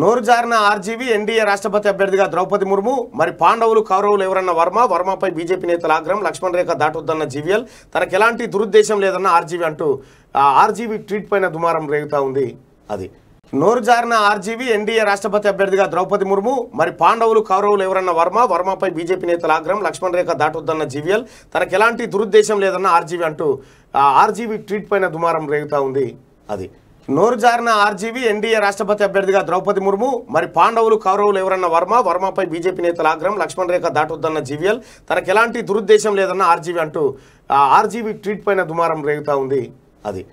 నోరు జారిన RGV NDA రాష్ట్రపతి అభ్యర్థిగా ద్రౌపది ముర్ము మరి పాండవులు కౌరవులు ఎవరన్న వర్మ వర్మపై బీజేపీ నేతల ఆగ్రహం లక్ష్మణ్ రేఖ దాటొద్దన్న జీవీఎల్ తనకు ఎలాంటి దురుద్దేశం లేదన్న ఆర్జీవీ అంటూ ఆర్జీవీ ట్వీట్ పైన దుమారం రేగుతా ఉంది అది నోరు జారిన ఆర్జీవీ ఎన్డీఏ రాష్ట్రపతి అభ్యర్థిగా ద్రౌపది ముర్ము మరి పాండవులు కౌరవులు ఎవరన్న వర్మ వర్మపై బీజేపీ నేతల ఆగ్రహం లక్ష్మణ్ రేఖ దాటొద్దన్న జీవీఎల్ తనకు ఎలాంటి దురుద్దేశం లేదన్న ఆర్జీవీ అంటూ ఆర్జీవీ ట్వీట్ పైన దుమారం రేగుతా ఉంది అది నోరు జారిన ఆర్జీవీ ఎన్డీఏ రాష్ట్రపతి అభ్యర్థిగా ద్రౌపది ముర్ము మరి పాండవులు కౌరవులు ఎవరన్న వర్మ వర్మపై బీజేపీ నేతల ఆగ్రహం లక్ష్మణ్ రేఖ దాటొద్దన్న జీవీఎల్ తనకు ఎలాంటి దురుద్దేశం లేదన్న ఆర్జీవీ అంటూ ఆర్జీవీ ట్వీట్ పైన దుమారం రేగుతా ఉంది అది